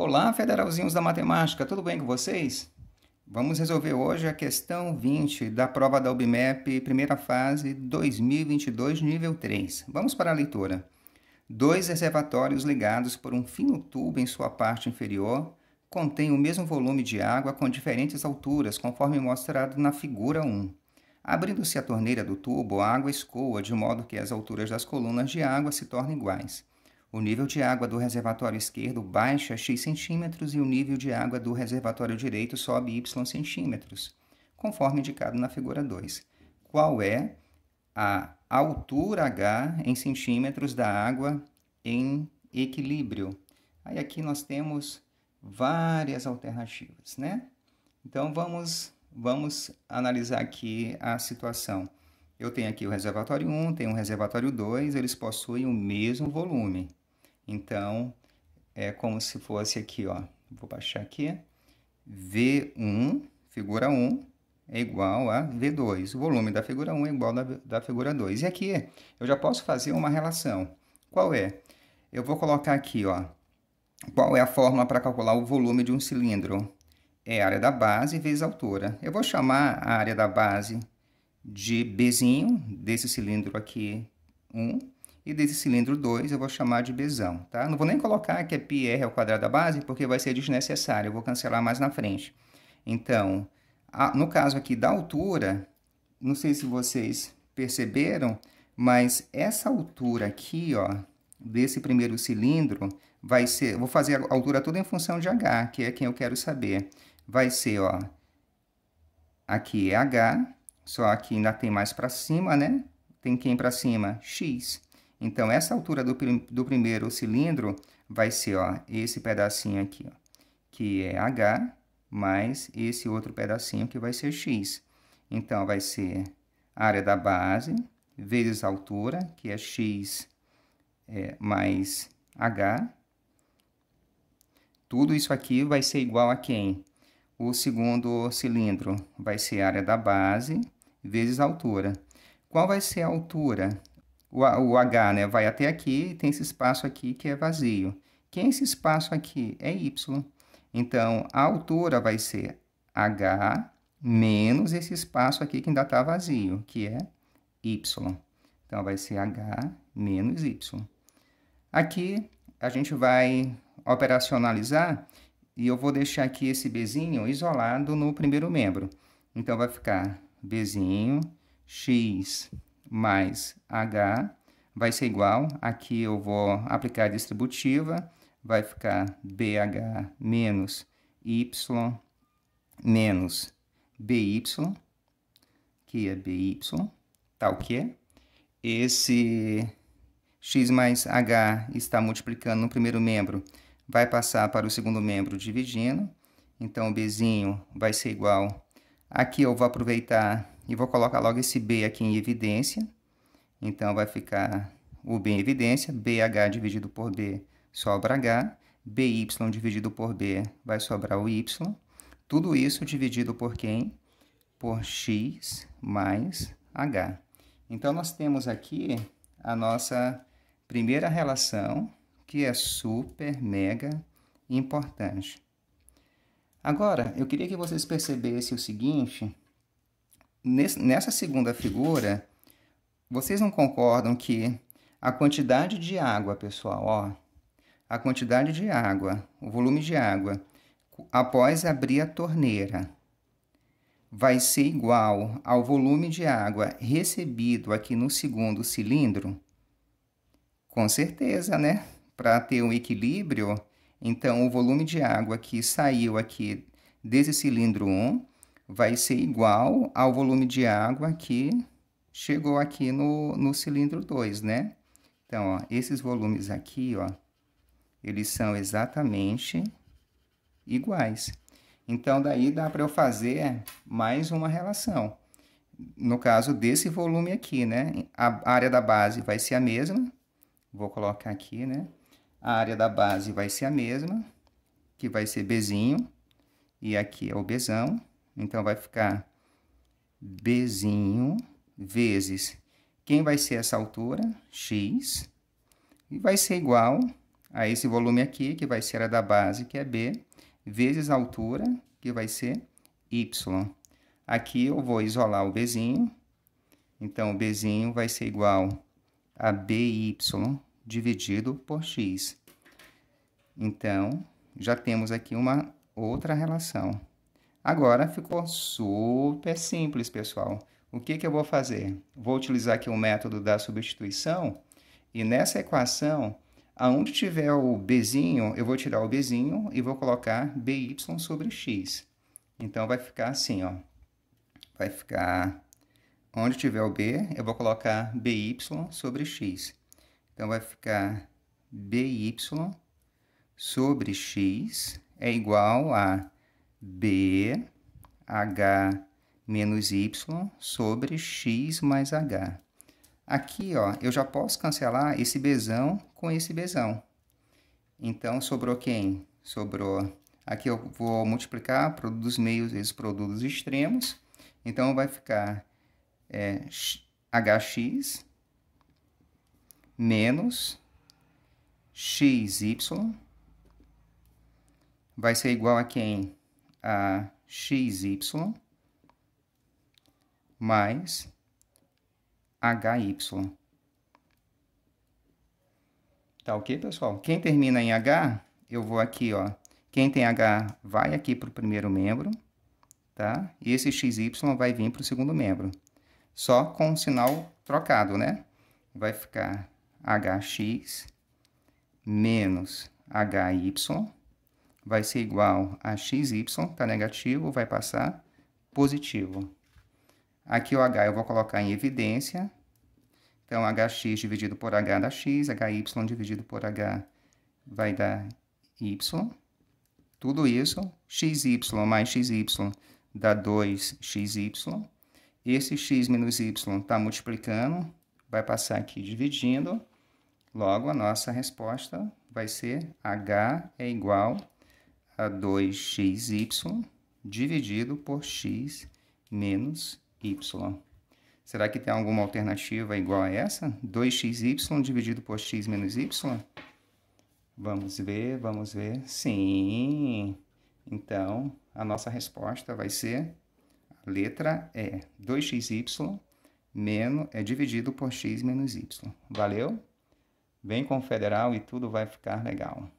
Olá, federalzinhos da matemática, tudo bem com vocês? Vamos resolver hoje a questão 20 da prova da UBMEP, primeira fase 2022, nível 3. Vamos para a leitura. Dois reservatórios ligados por um fino tubo em sua parte inferior contêm o mesmo volume de água com diferentes alturas, conforme mostrado na figura 1. Abrindo-se a torneira do tubo, a água escoa de modo que as alturas das colunas de água se tornam iguais. O nível de água do reservatório esquerdo baixa x centímetros e o nível de água do reservatório direito sobe y centímetros, conforme indicado na figura 2. Qual é a altura h em centímetros da água em equilíbrio? Aí aqui nós temos várias alternativas, né? Então vamos, vamos analisar aqui a situação. Eu tenho aqui o reservatório 1, tenho o reservatório 2, eles possuem o mesmo volume. Então, é como se fosse aqui, ó. Vou baixar aqui. V1, figura 1, é igual a V2. O volume da figura 1 é igual da, da figura 2. E aqui, eu já posso fazer uma relação. Qual é? Eu vou colocar aqui, ó. Qual é a fórmula para calcular o volume de um cilindro? É a área da base vezes a altura. Eu vou chamar a área da base de B, desse cilindro aqui, 1, e desse cilindro 2 eu vou chamar de besão, tá? Não vou nem colocar que é πr ao quadrado da base, porque vai ser desnecessário, eu vou cancelar mais na frente. Então, a, no caso aqui da altura, não sei se vocês perceberam, mas essa altura aqui, ó, desse primeiro cilindro, vai ser, vou fazer a altura toda em função de h, que é quem eu quero saber. Vai ser, ó, aqui é h, só que ainda tem mais para cima, né? Tem quem para cima? x. Então, essa altura do, prim do primeiro cilindro vai ser ó, esse pedacinho aqui, ó, que é H, mais esse outro pedacinho que vai ser X. Então, vai ser área da base vezes altura, que é X é, mais H. Tudo isso aqui vai ser igual a quem? O segundo cilindro vai ser área da base vezes altura. Qual vai ser a altura o, o H né, vai até aqui, tem esse espaço aqui que é vazio. Quem é esse espaço aqui? É Y. Então, a altura vai ser H menos esse espaço aqui que ainda está vazio, que é Y. Então, vai ser H menos Y. Aqui, a gente vai operacionalizar e eu vou deixar aqui esse Bzinho isolado no primeiro membro. Então, vai ficar Bzinho, X mais H vai ser igual, aqui eu vou aplicar a distributiva, vai ficar BH menos Y menos BY, que é BY, tal tá que esse x mais h está multiplicando no primeiro membro, vai passar para o segundo membro dividindo. Então, o bzinho vai ser igual. Aqui eu vou aproveitar e vou colocar logo esse B aqui em evidência. Então, vai ficar o B em evidência, BH dividido por B sobra H, BY dividido por B vai sobrar o Y. Tudo isso dividido por quem? Por X mais H. Então, nós temos aqui a nossa primeira relação, que é super, mega importante. Agora, eu queria que vocês percebessem o seguinte, nessa segunda figura, vocês não concordam que a quantidade de água, pessoal, ó, a quantidade de água, o volume de água, após abrir a torneira, vai ser igual ao volume de água recebido aqui no segundo cilindro? Com certeza, né? Para ter um equilíbrio, então o volume de água que saiu aqui desse cilindro 1 vai ser igual ao volume de água que chegou aqui no, no cilindro 2, né? Então, ó, esses volumes aqui, ó, eles são exatamente iguais. Então, daí dá para eu fazer mais uma relação. No caso desse volume aqui, né? A área da base vai ser a mesma. Vou colocar aqui, né? A área da base vai ser a mesma, que vai ser Bzinho. E aqui é o Bzão. Então, vai ficar B vezes quem vai ser essa altura? X. E vai ser igual a esse volume aqui, que vai ser a da base, que é B, vezes a altura, que vai ser Y. Aqui eu vou isolar o B, Então, o B vai ser igual a BY dividido por X. Então, já temos aqui uma outra relação. Agora ficou super simples, pessoal. O que, que eu vou fazer? Vou utilizar aqui o método da substituição e nessa equação, aonde tiver o bzinho, eu vou tirar o bzinho e vou colocar by sobre x. Então vai ficar assim, ó. Vai ficar onde tiver o b, eu vou colocar by sobre x. Então vai ficar by sobre x é igual a b h menos y sobre x mais h. Aqui, ó, eu já posso cancelar esse bezão com esse bezão. Então, sobrou quem? Sobrou... Aqui eu vou multiplicar produto dos meios vezes produto dos extremos. Então, vai ficar é, hx menos xy vai ser igual a quem? a xy mais hy. Tá ok, pessoal? Quem termina em H, eu vou aqui, ó. Quem tem H vai aqui para o primeiro membro, tá? E esse XY vai vir para o segundo membro. Só com o sinal trocado, né? Vai ficar HX menos HY vai ser igual a xy, tá negativo, vai passar positivo. Aqui o h eu vou colocar em evidência. Então, hx dividido por h dá x, hy dividido por h vai dar y. Tudo isso, xy mais xy dá 2xy. Esse x menos y está multiplicando, vai passar aqui dividindo. Logo, a nossa resposta vai ser h é igual a a 2xy dividido por x menos y. Será que tem alguma alternativa igual a essa? 2xy dividido por x menos y? Vamos ver, vamos ver. Sim! Então, a nossa resposta vai ser a letra E. 2xy menos, é dividido por x menos y. Valeu? Vem com o federal e tudo vai ficar legal.